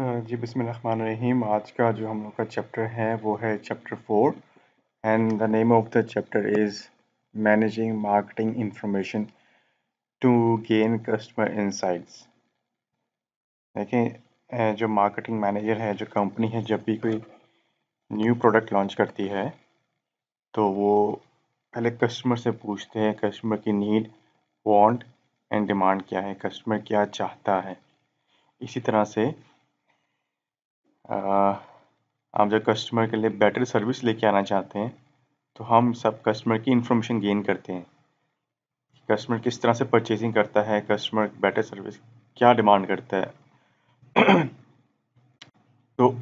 जी रहीम आज का जो हम लोग का चैप्टर है वो है chapter four and the name of the chapter is managing marketing information to gain customer insights देखें जो मार्केटिंग मैनेजर है जो कंपनी है जब भी कोई न्यू प्रोडक्ट लॉन्च करती है तो वो पहले कस्टमर से पूछते हैं कस्टमर की नीड वांट एंड डिमांड क्या है कस्टमर क्या चाहता है इसी तरह से आप जब कस्टमर के लिए बेटर सर्विस लेके आना चाहते हैं तो हम सब कस्टमर की इंफॉर्मेशन गेन करते हैं कस्टमर किस तरह से परचेजिंग करता है कस्टमर बेटर सर्विस क्या डिमांड करता है तो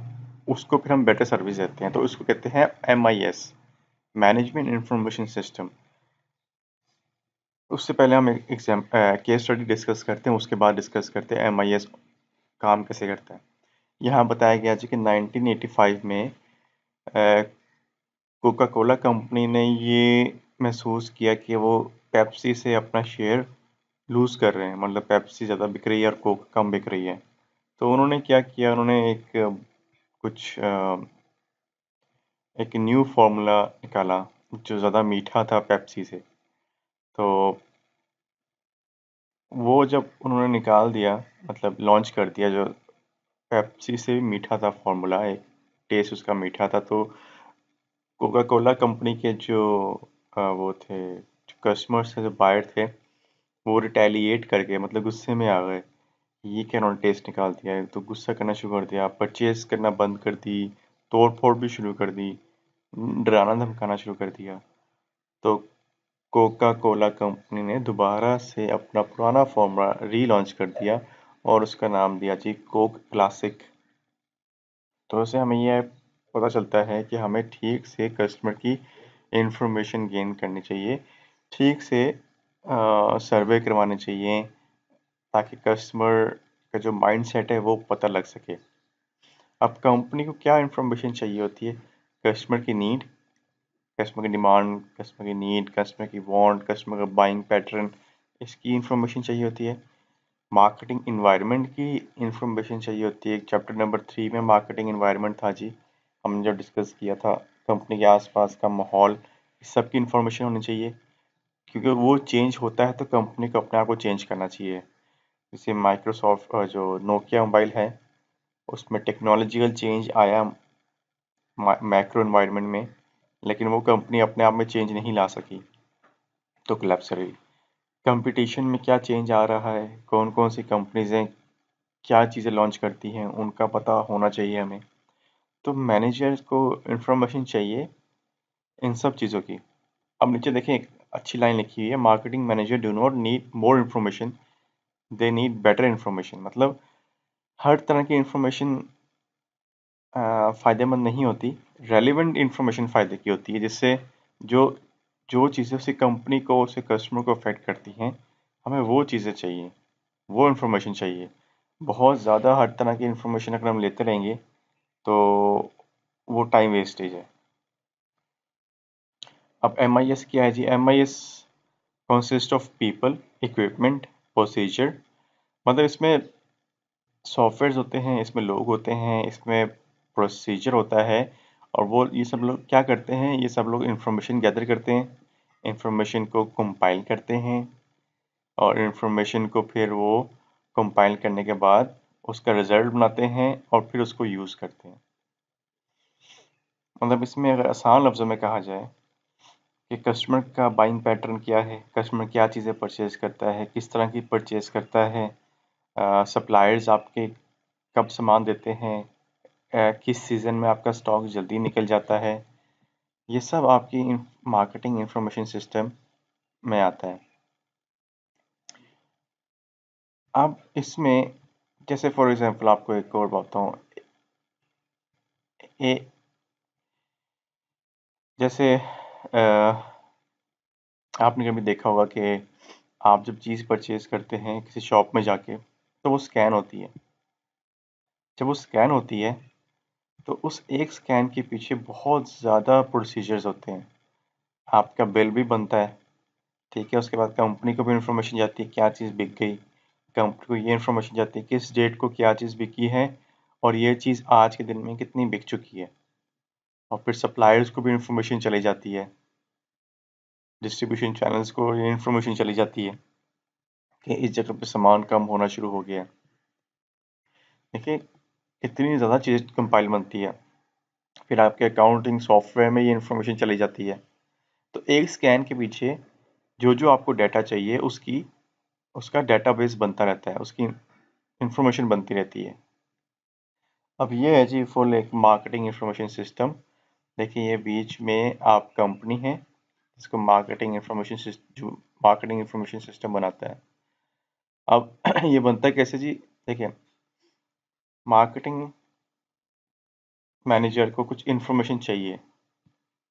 उसको फिर हम बेटर सर्विस देते हैं तो उसको कहते हैं M I S management information system उससे पहले हम एग्जाम केस स्टडी डिस्कस करते हैं उसके बाद डिस्कस करते हैं एम आई एस काम कैसे करता है यहाँ बताया गया जी कि 1985 में कोका कोला कंपनी ने ये महसूस किया कि वो पेप्सी से अपना शेयर लूज़ कर रहे हैं मतलब पेप्सी ज़्यादा बिक रही है और कोक कम बिक रही है तो उन्होंने क्या किया उन्होंने एक कुछ एक न्यू फॉर्मूला निकाला जो ज़्यादा मीठा था पेप्सी से तो वो जब उन्होंने निकाल दिया मतलब लॉन्च कर दिया जो पेप्सी से भी मीठा था फॉर्मूला एक टेस्ट उसका मीठा था तो कोका कोला कंपनी के जो आ, वो थे कस्टमर्स थे जो बायर थे वो रिटेलिएट करके मतलब गुस्से में आ गए ये क्या उन्होंने टेस्ट निकाल दिया है तो गुस्सा करना शुरू कर दिया परचेज करना बंद कर दी तोड़ फोड़ भी शुरू कर दी डराना धमकाना शुरू कर दिया तो कोका कोला कंपनी ने दोबारा से अपना पुराना फॉर्मूला रीलॉन्च कर दिया और उसका नाम दिया जी कोक क्लासिक तो इससे हमें यह पता चलता है कि हमें ठीक से कस्टमर की इंफॉर्मेशन गेन करनी चाहिए ठीक से सर्वे करवाने चाहिए ताकि कस्टमर का जो माइंड सेट है वो पता लग सके अब कंपनी को क्या इंफॉर्मेशन चाहिए होती है कस्टमर की नीड कस्टमर की डिमांड कस्टमर की नीड कस्टमर की वांट कस्टमर का बाइंग पैटर्न इसकी इन्फॉर्मेशन चाहिए होती है मार्केटिंग इन्वायरमेंट की इन्फॉर्मेशन चाहिए होती है चैप्टर नंबर थ्री में मार्केटिंग इन्वायरमेंट था जी हमने जब डिस्कस किया था कंपनी के आसपास का माहौल सब की इन्फॉर्मेशन होनी चाहिए क्योंकि वो चेंज होता है तो कंपनी को अपने आप को चेंज करना चाहिए जैसे माइक्रोसॉफ्ट जो नोकिया मोबाइल है उसमें टेक्नोलॉजिकल चेंज आया माइक्रो इन्वायरमेंट में लेकिन वो कंपनी अपने आप में चेंज नहीं ला सकी तो क्लैप्स रही कंपटीशन में क्या चेंज आ रहा है कौन कौन सी कंपनीज़ हैं क्या चीज़ें लॉन्च करती हैं उनका पता होना चाहिए हमें तो मैनेजर को इन्फॉर्मेशन चाहिए इन सब चीज़ों की अब नीचे देखें एक अच्छी लाइन लिखी हुई है marketing manager do not need more information they need better information मतलब हर तरह की इन्फॉर्मेशन फ़ायदेमंद नहीं होती रेलिवेंट इन्फॉर्मेशन फ़ायदे की होती है जिससे जो जो चीज़ें उसी कंपनी को उसे कस्टमर को अफेक्ट करती हैं हमें वो चीज़ें चाहिए वो इन्फॉर्मेशन चाहिए बहुत ज़्यादा हर तरह की इन्फॉर्मेशन अगर हम लेते रहेंगे तो वो टाइम वेस्टेज है अब एम आई एस क्या है जी M I S consist of people equipment procedure मतलब इसमें सॉफ्टवेयर होते हैं इसमें लोग होते हैं इसमें प्रोसीजर होता है और वो ये सब लोग क्या करते हैं ये सब लोग इंफॉर्मेशन गैदर करते हैं इन्फॉर्मेशन को कंपाइल करते हैं और इन्फॉर्मेशन को फिर वो कंपाइल करने के बाद उसका रिज़ल्ट बनाते हैं और फिर उसको यूज़ करते हैं मतलब इसमें अगर आसान लफ्ज़ों में कहा जाए कि कस्टमर का बाइंग पैटर्न क्या है कस्टमर क्या चीज़ें परचेज़ करता है किस तरह की परचेज़ करता है सप्लायर्स आपके कब सामान देते हैं किस सीज़न में आपका स्टॉक जल्दी निकल जाता है ये सब आपकी मार्केटिंग इंफॉर्मेशन सिस्टम में आता है अब इसमें जैसे फॉर एग्जांपल आपको एक और बताता हूँ ए जैसे आ, आपने कभी देखा होगा कि आप जब चीज़ परचेज करते हैं किसी शॉप में जाके तो वो स्कैन होती है जब वो स्कैन होती है तो उस एक स्कैन के पीछे बहुत ज़्यादा प्रोसीजर्स होते हैं आपका बिल भी बनता है ठीक है उसके बाद कंपनी को भी इन्फॉर्मेशन जाती है क्या चीज़ बिक गई कंपनी को ये इन्फॉर्मेशन जाती है किस डेट को क्या चीज़ बिकी है और ये चीज़ आज के दिन में कितनी बिक चुकी है और फिर सप्लायर्स को भी इन्फॉर्मेशन चली जाती है डिस्ट्रीब्यूशन चैनल्स को ये इन्फॉर्मेशन चली जाती है कि इस जगह पे सामान कम होना शुरू हो गया देखिए इतनी ज़्यादा चीज़ कंपाइल बनती है फिर आपके अकाउंटिंग सॉफ्टवेयर में ये इन्फॉर्मेशन चली जाती है तो एक स्कैन के पीछे जो जो आपको डाटा चाहिए उसकी उसका डेटाबेस बनता रहता है उसकी इन्फॉर्मेशन बनती रहती है अब ये है जी फुल एक मार्केटिंग इन्फॉर्मेशन सिस्टम देखिए ये बीच में आप कंपनी है जिसको मार्केटिंग इन्फॉर्मेशन जो मार्केटिंग इन्फॉर्मेशन सिस्टम बनाता है अब ये बनता है कैसे जी देखिए मार्केटिंग मैनेजर को कुछ इन्फॉर्मेशन चाहिए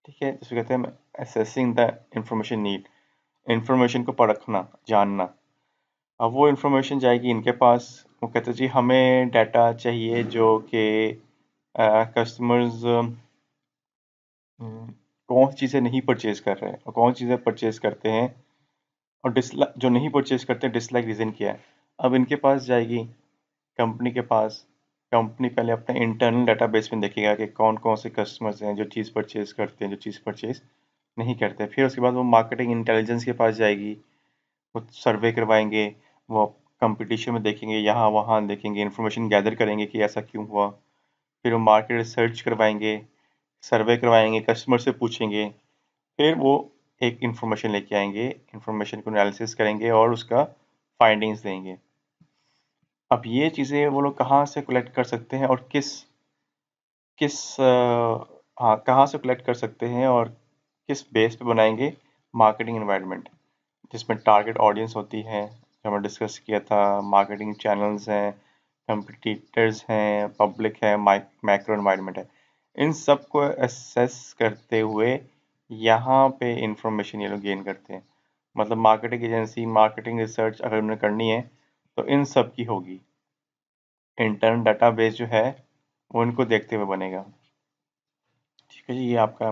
ठीक है जिसको कहते हैं assessing the information need information को परखना जानना अब वो इन्फॉर्मेशन जाएगी इनके पास वो कहते जी हमें डाटा चाहिए जो कि कस्टमर्स हम्म, कौन सी चीज़ें नहीं परचेज़ कर रहे हैं और कौन सी चीज़ें परचेज़ करते हैं और डिसलाइक जो नहीं परचेज़ करते डिसलाइक रीज़न क्या है अब इनके पास जाएगी कंपनी के पास कंपनी पहले अपने इंटरनल डाटाबेस में देखेगा कि कौन कौन से कस्टमर्स हैं जो चीज़ परचेज़ करते हैं जो चीज़ परचेज़ नहीं करते फिर उसके बाद वो मार्केटिंग इंटेलिजेंस के पास जाएगी वो सर्वे करवाएंगे वो कंपटीशन में देखेंगे यहाँ वहाँ देखेंगे इन्फॉर्मेशन गैदर करेंगे कि ऐसा क्यों हुआ फिर वो मार्केट रिसर्च करवाएंगे सर्वे करवाएंगे कस्टमर से पूछेंगे फिर वो एक इन्फॉर्मेशन लेके आएंगे इन्फॉर्मेशन को एनालिसिस करेंगे और उसका फाइंडिंग्स देंगे अब ये चीज़ें वो लोग कहाँ से कलेक्ट कर सकते हैं और किस किस हाँ कहाँ से कलेक्ट कर सकते हैं और किस बेस पे बनाएंगे मार्केटिंग इन्वायरमेंट जिसमें टारगेट ऑडियंस होती है जो हमने डिस्कस किया था मार्केटिंग चैनल्स हैं कंपटीटर्स हैं पब्लिक है माइक्रो इन्वायरमेंट है इन सब को एसेस करते हुए यहाँ पे इंफॉर्मेशन ये लोग गेन करते हैं मतलब मार्केटिंग एजेंसी मार्केटिंग रिसर्च अगर उन्हें करनी है तो इन सब की होगी डाटा डाटाबेस जो है वो इनको देखते हुए बनेगा ठीक है जी ये आपका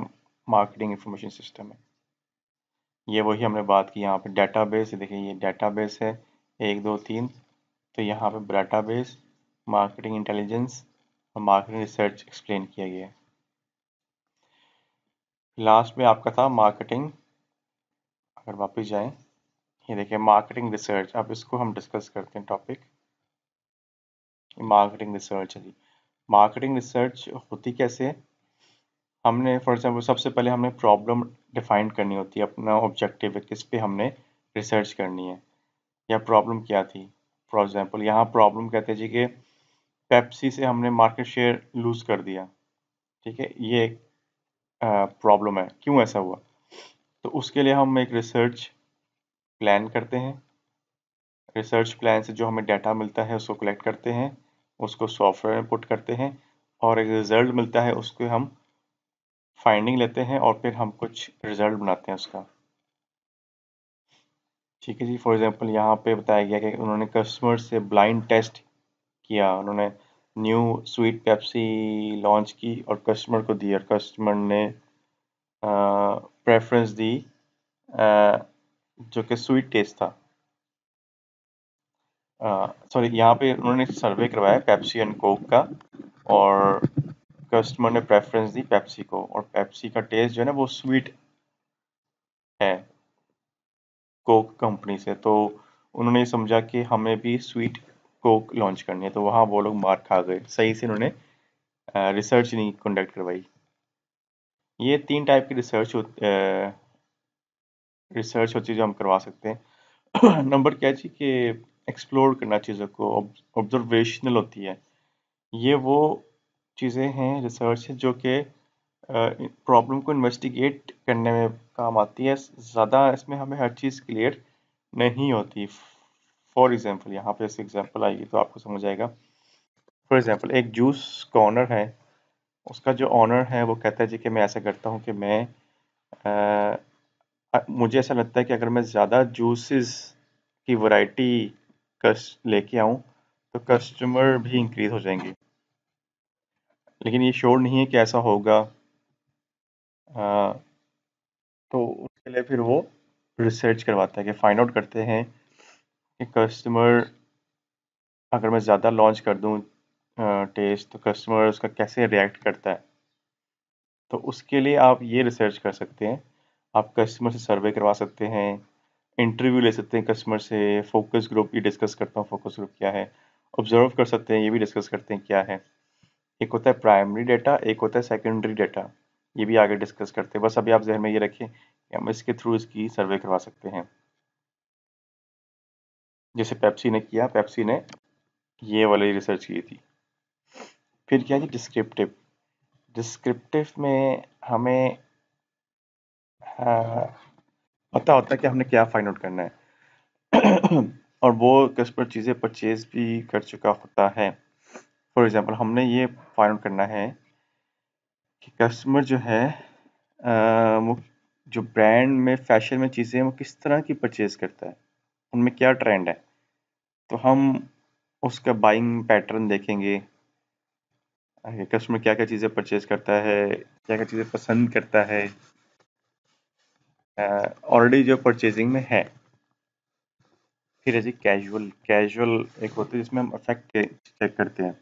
मार्केटिंग इंफॉर्मेशन सिस्टम है ये वही हमने बात की यहाँ पे डाटाबेस देखिए ये डाटाबेस है एक दो तीन तो यहाँ पे डाटाबेस मार्केटिंग इंटेलिजेंस और मार्केटिंग रिसर्च एक्सप्लेन किया गया है लास्ट में आपका था मार्केटिंग अगर वापस जाएं ये देखिए मार्केटिंग रिसर्च अब इसको हम डिस्कस करते हैं टॉपिक मार्केटिंग रिसर्च जी मार्केटिंग रिसर्च होती कैसे है हमने फॉर एग्जाम्पल सबसे पहले हमने प्रॉब्लम डिफाइन करनी होती है अपना ऑब्जेक्टिव है किस पे हमने रिसर्च करनी है या प्रॉब्लम क्या थी फॉर एग्जाम्पल यहाँ प्रॉब्लम कहते हैं जी कि पेप्सी से हमने मार्केट शेयर लूज कर दिया ठीक है ये एक प्रॉब्लम है क्यों ऐसा हुआ तो उसके लिए हम एक रिसर्च प्लान करते हैं रिसर्च प्लान से जो हमें डाटा मिलता है उसको कलेक्ट करते हैं उसको सॉफ्टवेयर में पुट करते हैं और एक रिज़ल्ट मिलता है उसको हम फाइंडिंग लेते हैं और फिर हम कुछ रिज़ल्ट बनाते हैं उसका ठीक है जी फॉर एग्जांपल यहाँ पे बताया गया कि उन्होंने कस्टमर से ब्लाइंड टेस्ट किया उन्होंने न्यू स्वीट पेप्सी लॉन्च की और कस्टमर को दी और कस्टमर ने प्रेफरेंस दी आ, जो कि स्वीट टेस्ट था सॉरी यहाँ पे उन्होंने सर्वे करवाया पेप्सी एंड कोक का और कस्टमर ने प्रेफरेंस दी पेप्सी को और पेप्सी का टेस्ट जो है ना वो स्वीट है कोक कंपनी से तो उन्होंने समझा कि हमें भी स्वीट कोक लॉन्च करनी है तो वहाँ वो लोग मार खा गए सही से उन्होंने रिसर्च नहीं कंडक्ट करवाई ये तीन टाइप की रिसर्च रिसर्च और चीज़ें हम करवा सकते हैं नंबर क्या है जी कि एक्सप्लोर करना चीज़ों को ऑब्जर्वेशनल होती है ये वो चीज़ें हैं रिसर्च जो कि प्रॉब्लम को इन्वेस्टिगेट करने में काम आती है ज़्यादा इसमें हमें हर चीज़ क्लियर नहीं होती फॉर एग्ज़ाम्पल यहाँ पे ऐसे एग्ज़ाम्पल आएगी तो आपको समझ आएगा फॉर एग्ज़ाम्पल एक जूस का ऑनर है उसका जो ऑनर है वो कहता है जी कि मैं ऐसा करता हूँ कि मैं आ, मुझे ऐसा लगता है कि अगर मैं ज़्यादा जूसेस की वैरायटी कस्ट लेके आऊँ तो कस्टमर भी इंक्रीज़ हो जाएंगे लेकिन ये श्योर नहीं है कि ऐसा होगा आ, तो उसके लिए फिर वो रिसर्च करवाता है कि फाइंड आउट करते हैं कि कस्टमर अगर मैं ज़्यादा लॉन्च कर दूँ टेस्ट तो कस्टमर उसका कैसे रिएक्ट करता है तो उसके लिए आप ये रिसर्च कर सकते हैं आप कस्टमर से सर्वे करवा सकते हैं इंटरव्यू ले सकते हैं कस्टमर से फोकस ग्रुप ये डिस्कस करता हूँ फोकस ग्रुप क्या है ऑब्जर्व कर सकते हैं ये भी डिस्कस करते हैं क्या है एक होता है प्राइमरी डाटा एक होता है सेकेंडरी डेटा ये भी आगे डिस्कस करते हैं बस अभी आप जहन में ये रखें कि हम इसके थ्रू इसकी सर्वे करवा सकते हैं जैसे पेप्सी ने किया पेप्सी ने ये वाली रिसर्च की थी फिर क्या जी डिस्क्रिप्टिव डिस्क्रिप्टिव में हमें हाँ। पता होता है कि हमने क्या फाइंड आउट करना है और वो कस्टमर चीज़ें परचेज भी कर चुका होता है फॉर एग्ज़ाम्पल हमने ये फाइंड आउट करना है कि कस्टमर जो है वो जो ब्रांड में फैशन में चीज़ें वो किस तरह की परचेज़ करता है उनमें क्या ट्रेंड है तो हम उसका बाइंग पैटर्न देखेंगे कस्टमर क्या क्या चीज़ें परचेज़ करता है क्या क्या चीज़ें पसंद करता है ऑलरेडी जो परचेजिंग में है फिर है जी कैजुअल कैजुअल एक होती है जिसमें हम अफेक्ट चेक करते हैं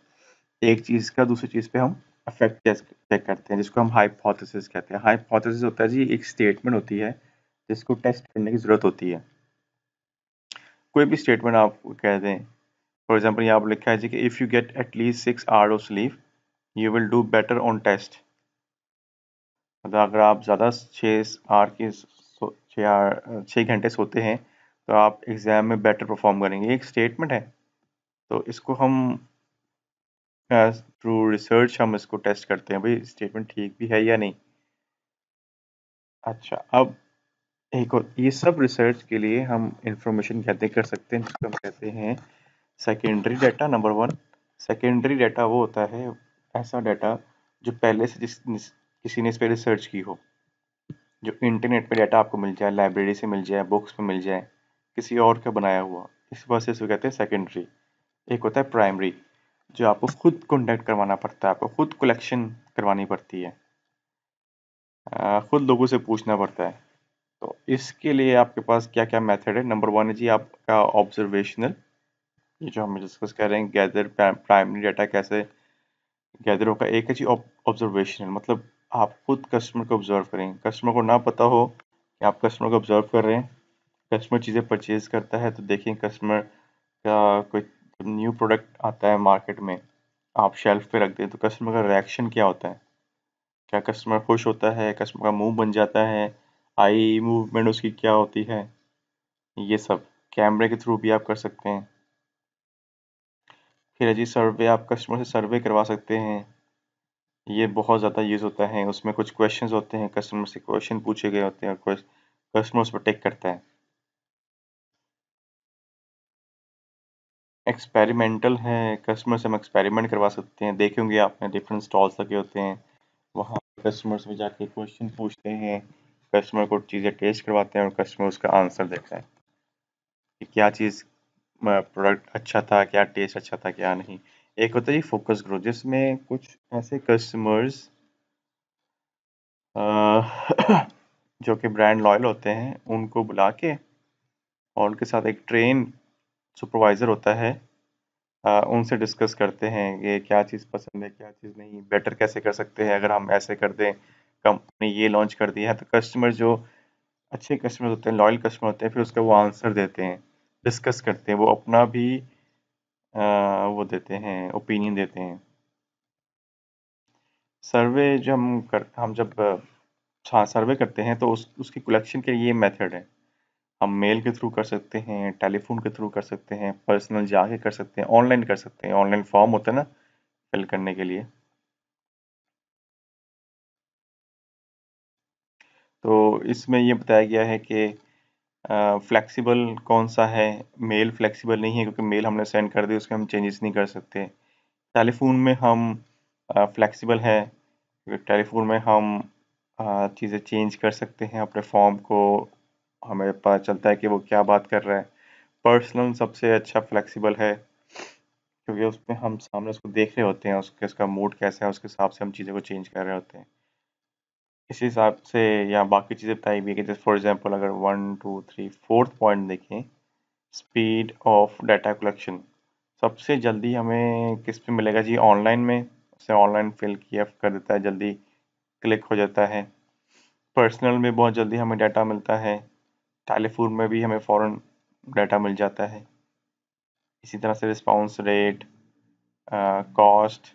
एक चीज़ का दूसरी चीज़ पे हम अफेक्ट चेक करते हैं जिसको हम हाइपोथेसिस कहते हैं हाइपोथेसिस होता है जी एक स्टेटमेंट होती है जिसको टेस्ट करने की ज़रूरत होती है कोई भी स्टेटमेंट आप कह दें फॉर एग्जाम्पल यहाँ पर लिखा है जी कि if you get at least six hours of sleep you will do better on test मतलब अगर आप ज़्यादा छः आर की छः छः घंटे सोते हैं तो आप एग्ज़ाम में बेटर परफॉर्म करेंगे एक स्टेटमेंट है तो इसको हम थ्रू रिसर्च हम इसको टेस्ट करते हैं भाई स्टेटमेंट ठीक भी है या नहीं अच्छा अब एक और ये सब रिसर्च के लिए हम इंफॉर्मेशन गैदर कर सकते हैं जिसको हम कहते हैं secondary data number one secondary data वो होता है ऐसा डाटा जो पहले से जिस किसी ने इस पर रिसर्च की हो जो इंटरनेट पे डाटा आपको मिल जाए लाइब्रेरी से मिल जाए बुक्स में मिल जाए किसी और का बनाया हुआ इस वजह से इसको कहते हैं सेकेंडरी एक होता है प्राइमरी जो आपको खुद कॉन्टैक्ट करवाना पड़ता है आपको खुद कलेक्शन करवानी पड़ती है खुद लोगों से पूछना पड़ता है तो इसके लिए आपके पास क्या क्या मेथड है नंबर वन है जी आपका ऑब्जर्वेशनल ये जो हम डिस्कस कर रहे हैं गैदर प्राइमरी डाटा कैसे गैदर होगा एक है जी ऑब्जर्वेशनल मतलब आप खुद कस्टमर को ऑब्जर्व करें कस्टमर को ना पता हो कि आप कस्टमर को ऑब्जर्व कर रहे हैं कस्टमर चीज़ें परचेज़ करता है तो देखें कस्टमर का कोई न्यू प्रोडक्ट आता है मार्केट में आप शेल्फ पे रख दें तो कस्टमर का रिएक्शन क्या होता है क्या कस्टमर खुश होता है कस्टमर का मूव बन जाता है आई मूवमेंट उसकी क्या होती है ये सब कैमरे के थ्रू भी आप कर सकते हैं फिर अजी सर्वे आप कस्टमर से सर्वे करवा सकते हैं ये बहुत ज़्यादा यूज़ होता है, उसमें कुछ क्वेश्चंस होते हैं, कस्टमर से क्वेश्चन पूछे गए होते हैं कस्टमर उस पर टेक करता है। एक्सपेरिमेंटल है, कस्टमर से हम एक्सपेरिमेंट करवा सकते हैं, देखे होंगे आपने डिफरेंट स्टॉल्स लगे होते हैं, वहाँ पे कस्टमर्स में जाके क्वेश्चन पूछते हैं, कस्टमर को चीज़ें टेस्ट करवाते हैं और कस्टमर उसका आंसर देता है, कि क्या चीज़ प्रोडक्ट अच्छा था क्या टेस्ट अच्छा था क्या नहीं एक होता है फोकस ग्रुप जिसमें कुछ ऐसे कस्टमर्स जो कि ब्रांड लॉयल होते हैं उनको बुला के और उनके साथ एक ट्रेन सुपरवाइज़र होता है आ, उनसे डिस्कस करते हैं कि क्या चीज़ पसंद है क्या चीज़ नहीं बेटर कैसे कर सकते हैं अगर हम ऐसे कर दें कंपनी ये लॉन्च कर दी है तो कस्टमर जो अच्छे कस्टमर होते हैं लॉयल कस्टमर होते हैं फिर उसका वो आंसर देते हैं डिस्कस करते हैं वो अपना भी आ, वो देते हैं ओपिनियन देते हैं सर्वे जब हम कर हम जब हाँ सर्वे करते हैं तो उस उसकी कलेक्शन के ये मेथड है हम मेल के थ्रू कर सकते हैं टेलीफोन के थ्रू कर सकते हैं पर्सनल जाके कर सकते हैं ऑनलाइन कर सकते हैं ऑनलाइन फॉर्म होता है ना फिल करने के लिए तो इसमें ये बताया गया है कि फ्लेक्सिबल कौन सा है मेल फ्लेक्सिबल नहीं है क्योंकि मेल हमने सेंड कर दी उसके हम चेंजेस नहीं कर सकते टेलीफोन में हम फ्लेक्सिबल है क्योंकि टेलीफोन में हम चीज़ें चेंज कर सकते हैं अपने फॉर्म को हमें पता चलता है कि वो क्या बात कर रहा है पर्सनल सबसे अच्छा फ्लेक्सिबल है क्योंकि उसमें हम सामने उसको देख रहे होते हैं उसके उसका मूड कैसा है उसके हिसाब से हम चीज़ों को चेंज कर रहे होते हैं इस हिसाब से या बाकी चीज़ें बताई भी है कि जैसे फॉर एग्जांपल अगर one two three fourth point देखें स्पीड ऑफ डाटा कलेक्शन सबसे जल्दी हमें किस पे मिलेगा जी ऑनलाइन में उसे ऑनलाइन फिल किया कर देता है जल्दी क्लिक हो जाता है पर्सनल में बहुत जल्दी हमें डाटा मिलता है टेलीफोन में भी हमें फ़ौर डाटा मिल जाता है इसी तरह से रिस्पॉन्स रेट कॉस्ट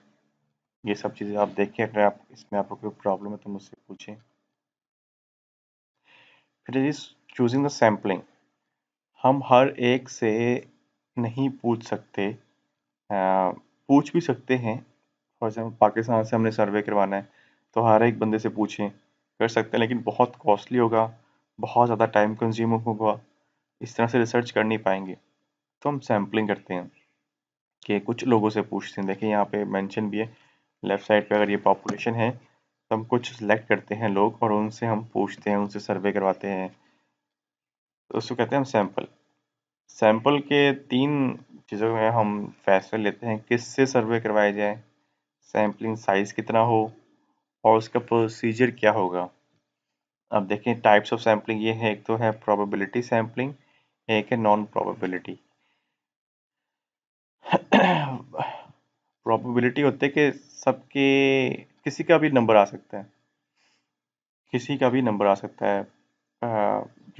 ये सब चीज़ें आप देखें अगर आप इसमें आपको कोई प्रॉब्लम है तो मुझसे पूछें फिर चूजिंग द सैम्पलिंग हम हर एक से नहीं पूछ सकते आ, पूछ भी सकते हैं फॉर एग्जाम्पल पाकिस्तान से हमने सर्वे करवाना है तो हर एक बंदे से पूछें कर सकते हैं लेकिन बहुत कॉस्टली होगा बहुत ज़्यादा टाइम कंज्यूम होगा इस तरह से रिसर्च कर नहीं पाएंगे तो हम सैम्पलिंग करते हैं कि कुछ लोगों से पूछते हैं देखिए यहाँ पे मेंशन भी है लेफ्ट साइड पे अगर ये पॉपुलेशन है तो हम कुछ सिलेक्ट करते हैं लोग और उनसे हम पूछते हैं उनसे सर्वे करवाते हैं तो उसको कहते हैं हम सैंपल सैंपल के तीन चीज़ों में हम फैसले लेते हैं किससे सर्वे करवाया जाए सैम्पलिंग साइज़ कितना हो और उसका प्रोसीजर क्या होगा अब देखें टाइप्स ऑफ सैम्पलिंग ये है एक तो है प्रोबेबिलिटी सैम्पलिंग एक है नॉन प्रोबेबिलिटी प्रोबेबिलिटी होती है कि सबके किसी का भी नंबर आ सकता है किसी का भी नंबर आ सकता है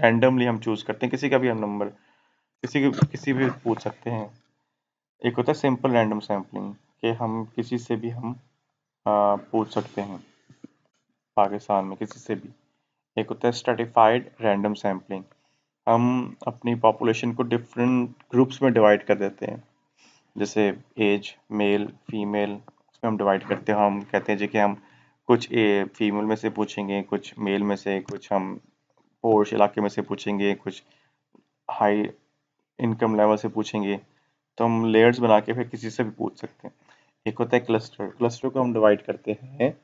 रैंडमली हम चूज़ करते हैं किसी का भी हम नंबर किसी के किसी भी पूछ सकते हैं एक होता है सिंपल रैंडम सैम्पलिंग कि हम किसी से भी हम आ, पूछ सकते हैं पाकिस्तान में किसी से भी एक होता है स्ट्रेटिफाइड रैंडम सैम्पलिंग हम अपनी पॉपुलेशन को डिफरेंट ग्रुप्स में डिवाइड कर देते हैं जैसे एज मेल फीमेल उसमें हम डिवाइड करते हैं हम कहते हैं जी कि हम कुछ ए फीमेल में से पूछेंगे कुछ मेल में से कुछ हम पोर्श इलाके में से पूछेंगे कुछ हाई इनकम लेवल से पूछेंगे तो हम लेयर्स बना के फिर किसी से भी पूछ सकते हैं एक होता है क्लस्टर क्लस्टर को हम डिवाइड करते हैं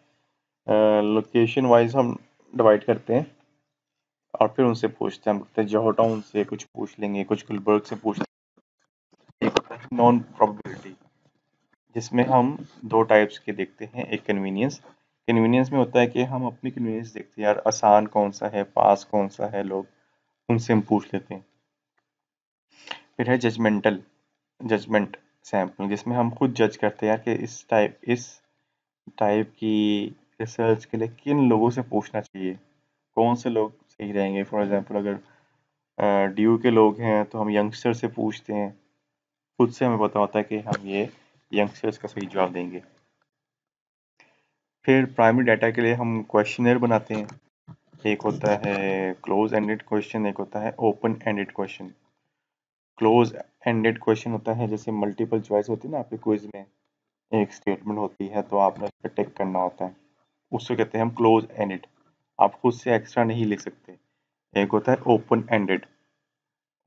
लोकेशन वाइज हम डिवाइड करते हैं और फिर उनसे पूछते हैं हम कहते हैं जहोटाउन से कुछ पूछ लेंगे कुछ गुलबर्ग से पूछ नॉन प्रोबेबिलिटी जिसमें हम दो टाइप्स के देखते हैं एक कन्वीनियंस कन्वीनियंस में होता है कि हम अपनी कन्वीनियंस देखते हैं यार आसान कौन सा है पास कौन सा है लोग उनसे हम पूछ लेते हैं फिर है जजमेंटल जजमेंट सैम्पल जिसमें हम खुद जज करते हैं यार कि इस टाइप इस टाइप की रिसर्च के लिए किन लोगों से पूछना चाहिए कौन से लोग सही रहेंगे फॉर एग्जांपल अगर डी के लोग हैं तो हम यंगस्टर से पूछते हैं खुद से हमें पता होता है कि हम ये यंगस्टर्स का सही जवाब देंगे फिर प्राइमरी डाटा के लिए हम क्वेश्चनर बनाते हैं एक होता है क्लोज एंडेड क्वेश्चन एक होता है open ended question close ended question होता है जैसे मल्टीपल चॉइस होती है ना आपके क्विज में एक स्टेटमेंट होती है तो आपने उस पर टेक करना होता है उसको कहते हैं हम क्लोज एंडेड आप खुद से एक्स्ट्रा नहीं लिख सकते एक होता है ओपन एंडेड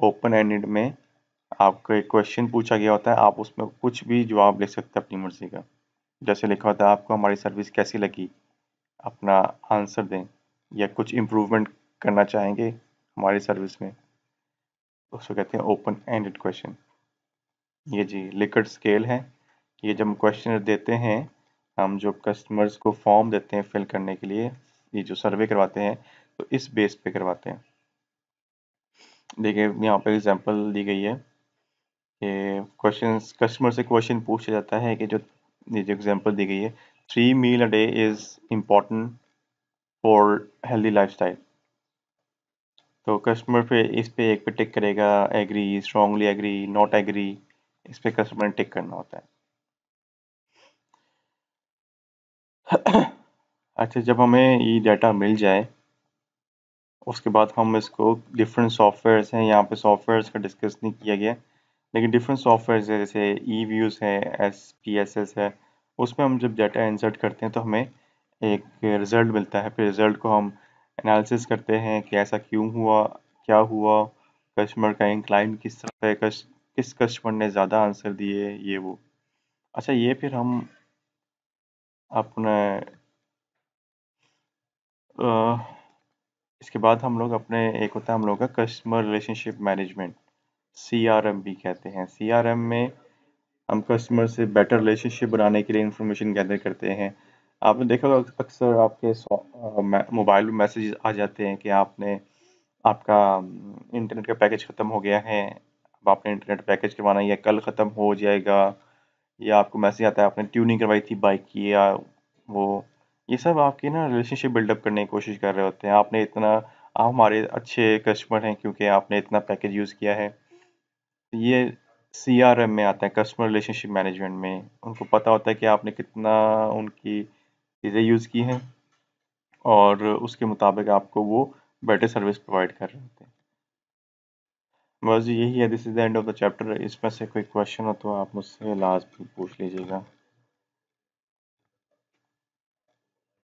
ओपन एंडेड में आपको एक क्वेश्चन पूछा गया होता है आप उसमें कुछ भी जवाब लिख सकते हैं अपनी मर्जी का जैसे लिखा होता है आपको हमारी सर्विस कैसी लगी अपना आंसर दें या कुछ इम्प्रूवमेंट करना चाहेंगे हमारी सर्विस में उसको कहते हैं ओपन एंडेड क्वेश्चन ये जी लिकट स्केल है ये जब हम क्वेश्चन देते हैं हम जो कस्टमर्स को फॉर्म देते हैं फिल करने के लिए ये जो सर्वे करवाते हैं तो इस बेस पे करवाते हैं देखिए यहाँ पर एग्जांपल दी गई है कि क्वेश्चन कस्टमर से क्वेश्चन पूछा जाता है कि जो ये जो एग्जांपल दी गई है three meal a day is important for healthy lifestyle तो कस्टमर पे इस पे एक पे टिक करेगा agree strongly agree not agree इस पे कस्टमर ने टिक करना होता है अच्छा जब हमें ये डाटा मिल जाए उसके बाद हम इसको डिफरेंट सॉफ्टवेयर्स हैं यहाँ पे सॉफ्टवेयर्स का डिस्कस नहीं किया गया लेकिन डिफरेंट सॉफ्टवेयर है जैसे ई व्यूज़ है एस पी एस एस है उसमें हम जब डाटा इंसर्ट करते हैं तो हमें एक रिज़ल्ट मिलता है फिर रिज़ल्ट को हम एनालिसिस करते हैं कि ऐसा क्यों हुआ क्या हुआ कस्टमर का क्लाइंट किस तरह है किस कस्टमर ने ज़्यादा आंसर दिए ये वो अच्छा ये फिर हम अपने आ, इसके बाद हम लोग अपने एक होता है हम लोग का customer relationship management C R M भी कहते हैं सी आर एम में हम कस्टमर से बेटर रिलेशनशिप बनाने के लिए इंफॉर्मेशन गैदर करते हैं आपने देखा होगा अक्सर आपके मोबाइल में मैसेज आ जाते हैं कि आपने आपका इंटरनेट का पैकेज ख़त्म हो गया है अब आपने इंटरनेट पैकेज करवाना या कल ख़त्म हो जाएगा या आपको मैसेज आता है आपने ट्यूनिंग करवाई थी बाइक की या वो ये सब आपकी ना रिलेशनशिप बिल्डअप करने की कोशिश कर रहे होते हैं आपने इतना आप हमारे अच्छे कस्टमर हैं क्योंकि आपने इतना पैकेज यूज़ किया है ये एम में आते हैं कस्टमर रिलेशनशिप मैनेजमेंट में उनको पता होता है कि आपने कितना उनकी चीज़ें यूज़ की हैं और उसके मुताबिक आपको वो बेटर सर्विस प्रोवाइड कर रहे होते हैं बस यही है this is the end of the chapter इसमें से कोई क्वेश्चन हो तो आप मुझसे लास्ट पूछ लीजिएगा